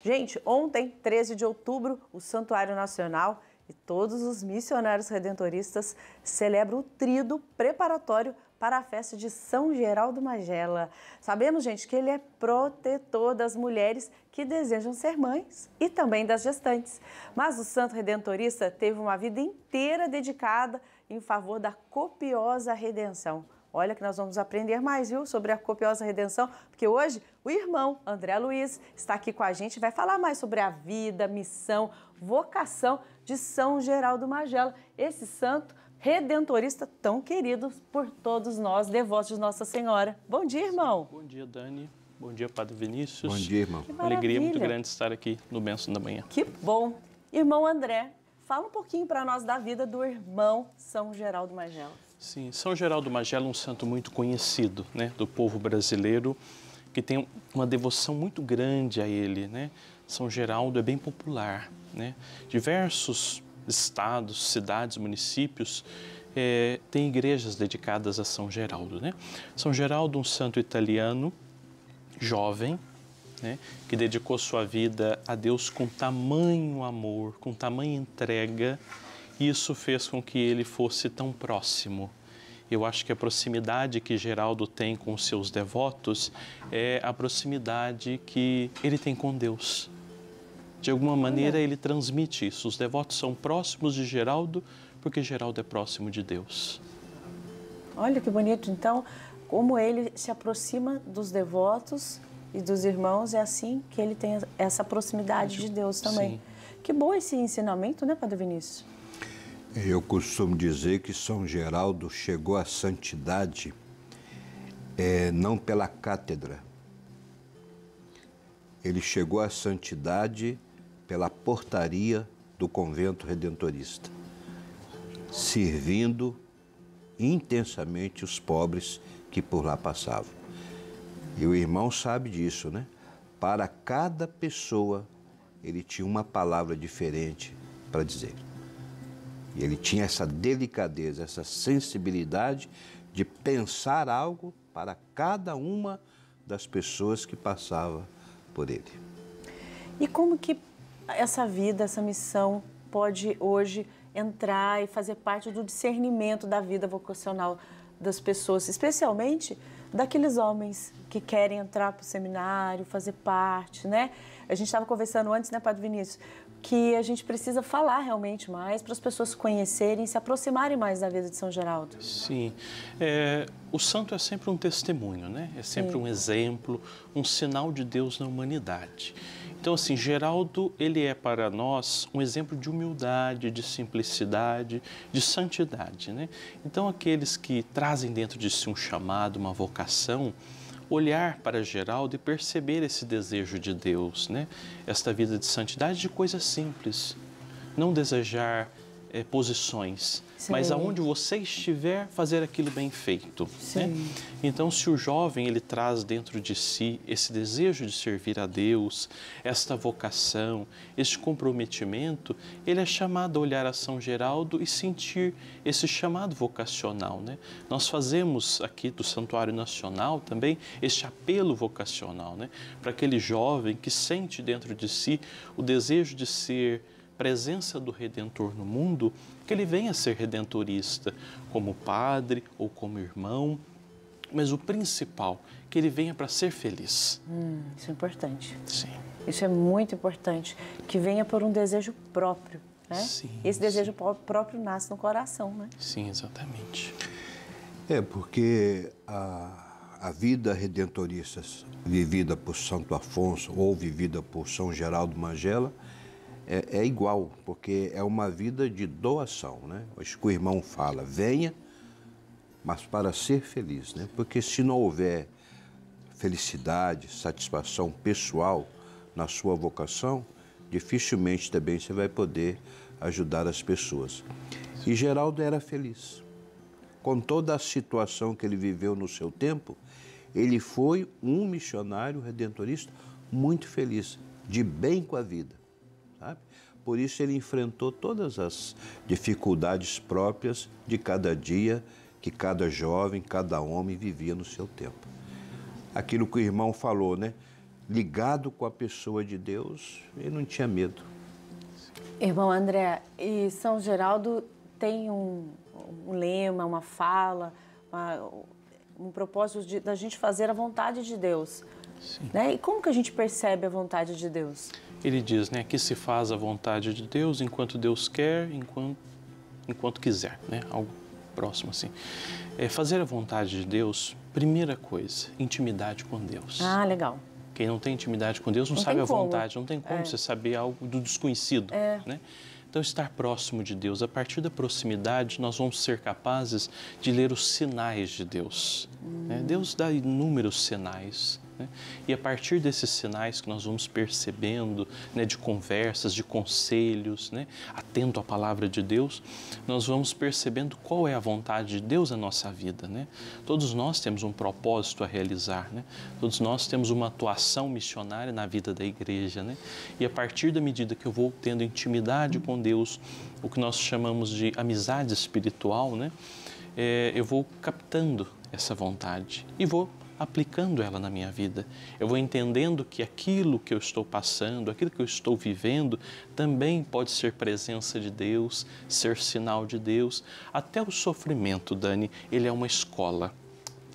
Gente, ontem, 13 de outubro, o Santuário Nacional e todos os missionários redentoristas celebram o trido preparatório para a festa de São Geraldo Magela. Sabemos, gente, que ele é protetor das mulheres que desejam ser mães e também das gestantes. Mas o Santo Redentorista teve uma vida inteira dedicada em favor da copiosa redenção. Olha que nós vamos aprender mais, viu, sobre a copiosa redenção, porque hoje o irmão André Luiz está aqui com a gente, vai falar mais sobre a vida, missão, vocação de São Geraldo Magela, esse santo redentorista tão querido por todos nós, devotos de Nossa Senhora. Bom dia, irmão. Bom dia, Dani. Bom dia, Padre Vinícius. Bom dia, irmão. Alegria muito grande estar aqui no Benção da Manhã. Que bom. Irmão André, Fala um pouquinho para nós da vida do irmão São Geraldo Magela. Sim, São Geraldo Magela é um santo muito conhecido né, do povo brasileiro, que tem uma devoção muito grande a ele. Né? São Geraldo é bem popular. Né? Diversos estados, cidades, municípios é, têm igrejas dedicadas a São Geraldo. Né? São Geraldo, é um santo italiano, jovem, né, que dedicou sua vida a Deus com tamanho amor, com tamanha entrega, isso fez com que ele fosse tão próximo. Eu acho que a proximidade que Geraldo tem com os seus devotos é a proximidade que ele tem com Deus. De alguma maneira, ele transmite isso. Os devotos são próximos de Geraldo porque Geraldo é próximo de Deus. Olha que bonito, então, como ele se aproxima dos devotos e dos irmãos, é assim que ele tem essa proximidade de Deus também. Sim. Que bom esse ensinamento, né, Padre Vinícius? Eu costumo dizer que São Geraldo chegou à santidade é, não pela cátedra, ele chegou à santidade pela portaria do convento redentorista, servindo intensamente os pobres que por lá passavam. E o irmão sabe disso, né? Para cada pessoa, ele tinha uma palavra diferente para dizer. E ele tinha essa delicadeza, essa sensibilidade de pensar algo para cada uma das pessoas que passava por ele. E como que essa vida, essa missão pode hoje entrar e fazer parte do discernimento da vida vocacional das pessoas, especialmente daqueles homens que querem entrar para o seminário, fazer parte, né? A gente estava conversando antes, né, Padre Vinícius, que a gente precisa falar realmente mais para as pessoas conhecerem, se aproximarem mais da vida de São Geraldo. Sim, é, o santo é sempre um testemunho, né? É sempre Sim. um exemplo, um sinal de Deus na humanidade. Então, assim, Geraldo, ele é para nós um exemplo de humildade, de simplicidade, de santidade, né? Então, aqueles que trazem dentro de si um chamado, uma vocação, olhar para Geraldo e perceber esse desejo de Deus, né? Esta vida de santidade de coisas simples, não desejar é, posições, Sim. mas aonde você estiver, fazer aquilo bem feito. Né? Então, se o jovem ele traz dentro de si esse desejo de servir a Deus, esta vocação, este comprometimento, ele é chamado a olhar a São Geraldo e sentir esse chamado vocacional. Né? Nós fazemos aqui do Santuário Nacional também este apelo vocacional né? para aquele jovem que sente dentro de si o desejo de ser presença do Redentor no mundo, que ele venha a ser redentorista, como padre ou como irmão, mas o principal, que ele venha para ser feliz. Hum, isso é importante. Sim. Isso é muito importante. Que venha por um desejo próprio. Né? Sim, Esse desejo sim. próprio nasce no coração, né? Sim, exatamente. É, porque a, a vida redentorista vivida por Santo Afonso ou vivida por São Geraldo Magela é, é igual, porque é uma vida de doação, né? Acho que o irmão fala, venha, mas para ser feliz, né? Porque se não houver felicidade, satisfação pessoal na sua vocação, dificilmente também você vai poder ajudar as pessoas. E Geraldo era feliz. Com toda a situação que ele viveu no seu tempo, ele foi um missionário redentorista muito feliz, de bem com a vida. Sabe? Por isso ele enfrentou todas as dificuldades próprias de cada dia que cada jovem, cada homem vivia no seu tempo. Aquilo que o irmão falou, né? Ligado com a pessoa de Deus, ele não tinha medo. Irmão André, e São Geraldo tem um, um lema, uma fala, uma, um propósito de, da gente fazer a vontade de Deus. Sim. Né? E como que a gente percebe a vontade de Deus? ele diz né, que se faz a vontade de Deus enquanto Deus quer, enquanto, enquanto quiser, né? algo próximo assim. É fazer a vontade de Deus, primeira coisa, intimidade com Deus. Ah, legal. Quem não tem intimidade com Deus não, não sabe a como. vontade, não tem como é. você saber algo do desconhecido. É. Né? Então, estar próximo de Deus, a partir da proximidade, nós vamos ser capazes de ler os sinais de Deus. Né? Hum. Deus dá inúmeros sinais né? E a partir desses sinais que nós vamos percebendo, né, de conversas, de conselhos, né, atento à palavra de Deus, nós vamos percebendo qual é a vontade de Deus na nossa vida. Né? Todos nós temos um propósito a realizar, né? todos nós temos uma atuação missionária na vida da igreja. Né? E a partir da medida que eu vou tendo intimidade com Deus, o que nós chamamos de amizade espiritual, né? É, eu vou captando essa vontade e vou aplicando ela na minha vida. Eu vou entendendo que aquilo que eu estou passando, aquilo que eu estou vivendo, também pode ser presença de Deus, ser sinal de Deus. Até o sofrimento, Dani, ele é uma escola.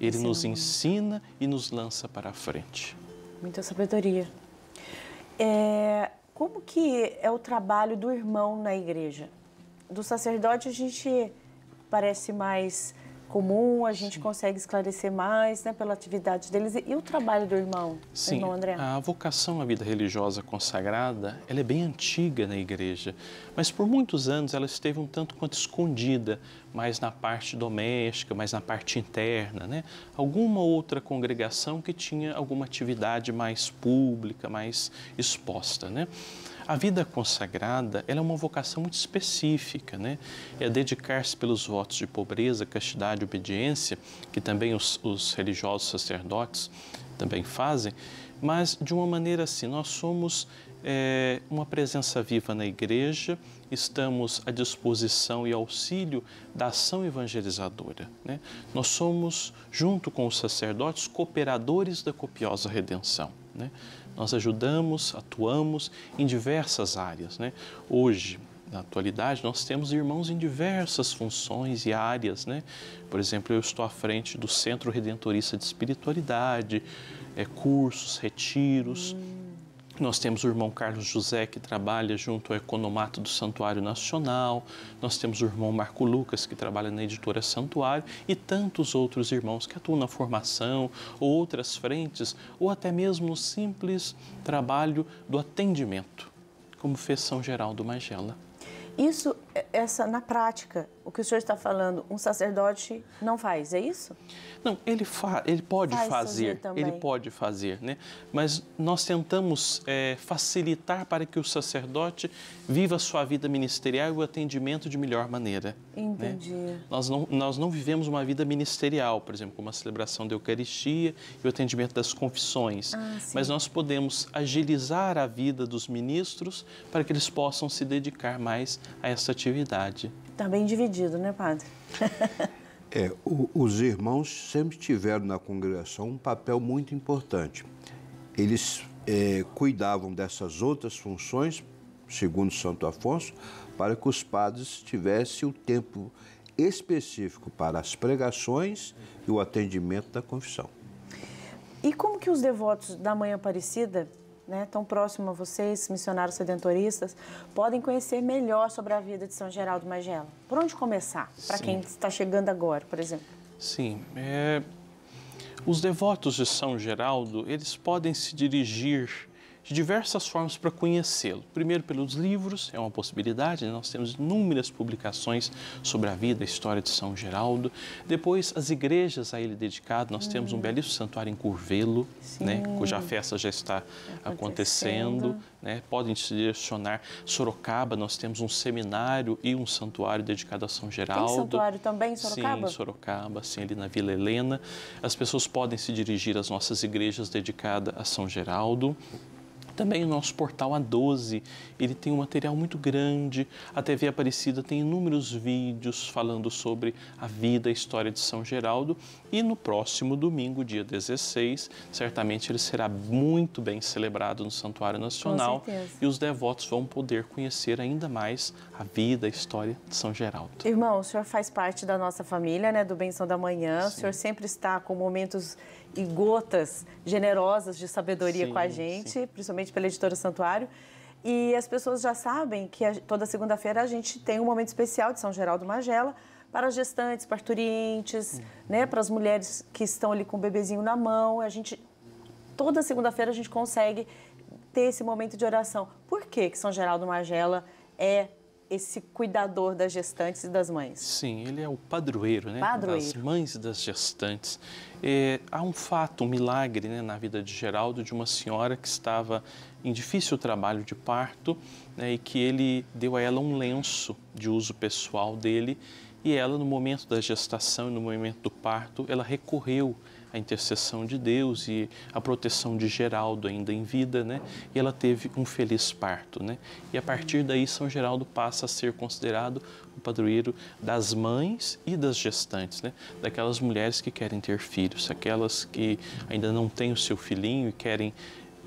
Ele Sim. nos ensina e nos lança para a frente. Muita sabedoria. É, como que é o trabalho do irmão na igreja? Do sacerdote a gente parece mais comum, a gente Sim. consegue esclarecer mais né, pela atividade deles. E o trabalho do irmão, Sim, irmão André? a vocação à vida religiosa consagrada, ela é bem antiga na igreja, mas por muitos anos ela esteve um tanto quanto escondida, mais na parte doméstica, mais na parte interna, né? Alguma outra congregação que tinha alguma atividade mais pública, mais exposta, né? A vida consagrada é uma vocação muito específica, né? É dedicar-se pelos votos de pobreza, castidade, obediência, que também os, os religiosos sacerdotes também fazem, mas de uma maneira assim, nós somos é, uma presença viva na igreja, estamos à disposição e auxílio da ação evangelizadora. Né? Nós somos, junto com os sacerdotes, cooperadores da copiosa redenção. Né? Nós ajudamos, atuamos em diversas áreas. Né? Hoje, na atualidade, nós temos irmãos em diversas funções e áreas, né? Por exemplo, eu estou à frente do Centro Redentorista de Espiritualidade, é, cursos, retiros, nós temos o irmão Carlos José, que trabalha junto ao Economato do Santuário Nacional, nós temos o irmão Marco Lucas, que trabalha na editora Santuário, e tantos outros irmãos que atuam na formação, ou outras frentes, ou até mesmo no simples trabalho do atendimento, como fez São Geraldo Magela. Isso, é, essa na prática, o que o senhor está falando, um sacerdote não faz, é isso? Não, ele, fa ele pode faz fazer, ele pode fazer, né? Mas nós tentamos é, facilitar para que o sacerdote viva a sua vida ministerial e o atendimento de melhor maneira. Né? Entendi. Né? Nós, não, nós não vivemos uma vida ministerial, por exemplo, como a celebração da Eucaristia e o atendimento das confissões, ah, mas nós podemos agilizar a vida dos ministros para que eles possam se dedicar mais a essa atividade. Também tá bem dividido escondido, né, padre? é, o, os irmãos sempre tiveram na congregação um papel muito importante. Eles é, cuidavam dessas outras funções, segundo Santo Afonso, para que os padres tivessem o tempo específico para as pregações e o atendimento da confissão. E como que os devotos da Mãe Aparecida né, tão próximo a vocês, missionários sedentoristas, podem conhecer melhor sobre a vida de São Geraldo Magela. Por onde começar? Para quem está chegando agora, por exemplo. Sim. É... Os devotos de São Geraldo, eles podem se dirigir de diversas formas para conhecê-lo. Primeiro, pelos livros, é uma possibilidade, né? nós temos inúmeras publicações sobre a vida, a história de São Geraldo. Depois, as igrejas a ele dedicadas, nós hum. temos um hum. belíssimo santuário em Curvelo, né, cuja festa já está acontecendo. acontecendo né, podem se direcionar. Sorocaba, nós temos um seminário e um santuário dedicado a São Geraldo. Tem santuário também em Sorocaba? Sim, em Sorocaba, sim, ali na Vila Helena. As pessoas podem se dirigir às nossas igrejas dedicadas a São Geraldo. Também o nosso portal A12, ele tem um material muito grande. A TV Aparecida tem inúmeros vídeos falando sobre a vida, a história de São Geraldo. E no próximo domingo, dia 16, certamente ele será muito bem celebrado no Santuário Nacional. E os devotos vão poder conhecer ainda mais a vida, a história de São Geraldo. Irmão, o senhor faz parte da nossa família, né, do Benção da Manhã. Sim. O senhor sempre está com momentos e gotas generosas de sabedoria sim, com a gente, sim. principalmente pela editora Santuário. E as pessoas já sabem que a, toda segunda-feira a gente tem um momento especial de São Geraldo Magela para gestantes, parturientes, uhum. né, para as mulheres que estão ali com o bebezinho na mão. A gente toda segunda-feira a gente consegue ter esse momento de oração. Por que que São Geraldo Magela é esse cuidador das gestantes e das mães? Sim, ele é o padroeiro, né? Padroeiro. Das mães e das gestantes. É, há um fato, um milagre né, na vida de Geraldo, de uma senhora que estava em difícil trabalho de parto né, e que ele deu a ela um lenço de uso pessoal dele e ela, no momento da gestação e no momento do parto, ela recorreu a intercessão de Deus e a proteção de Geraldo ainda em vida, né? E ela teve um feliz parto, né? E a partir daí São Geraldo passa a ser considerado o padroeiro das mães e das gestantes, né? Daquelas mulheres que querem ter filhos, aquelas que ainda não têm o seu filhinho e querem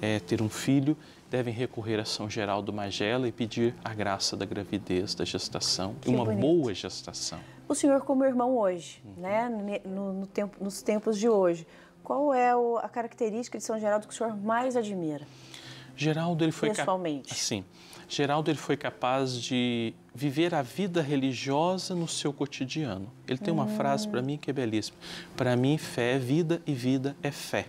é, ter um filho, devem recorrer a São Geraldo Magela e pedir a graça da gravidez, da gestação, que uma bonito. boa gestação o senhor como irmão hoje, uhum. né? No, no tempo, nos tempos de hoje, qual é o, a característica de São Geraldo que o senhor mais admira? Geraldo ele foi pessoalmente. Sim, Geraldo ele foi capaz de viver a vida religiosa no seu cotidiano. Ele tem uma frase para hum. mim que é belíssima. Para mim, fé é vida e vida é fé.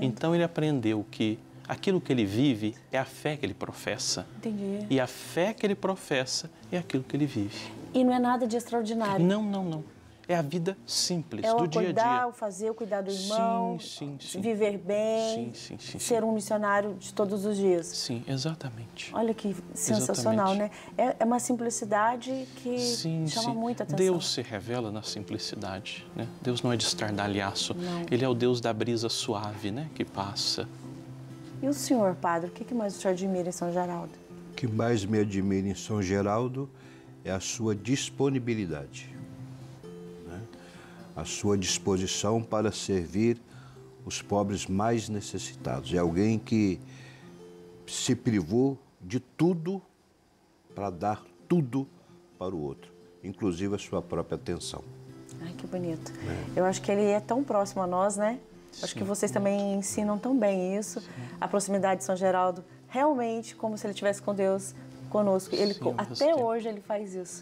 então ele aprendeu que aquilo que ele vive é a fé que ele professa. Entendi. E a fé que ele professa é aquilo que ele vive. E não é nada de extraordinário. Não, não, não. É a vida simples, é o do acordar, dia a dia. o fazer, o cuidar do irmão, sim, sim, sim. viver bem, sim, sim, sim. ser um missionário de todos os dias. Sim, exatamente. Olha que sensacional, exatamente. né? É, é uma simplicidade que chama muita atenção. Deus se revela na simplicidade, né? Deus não é de estardalhaço, não. Ele é o Deus da brisa suave, né? Que passa. E o senhor, padre, o que mais o senhor admira em São Geraldo? O que mais me admira em São Geraldo é a sua disponibilidade, né? a sua disposição para servir os pobres mais necessitados. É alguém que se privou de tudo para dar tudo para o outro, inclusive a sua própria atenção. Ai, que bonito. É. Eu acho que ele é tão próximo a nós, né? Sim, acho que vocês também ensinam tão bem isso. Sim. A proximidade de São Geraldo, realmente como se ele estivesse com Deus conosco. Ele, até hoje ele faz isso.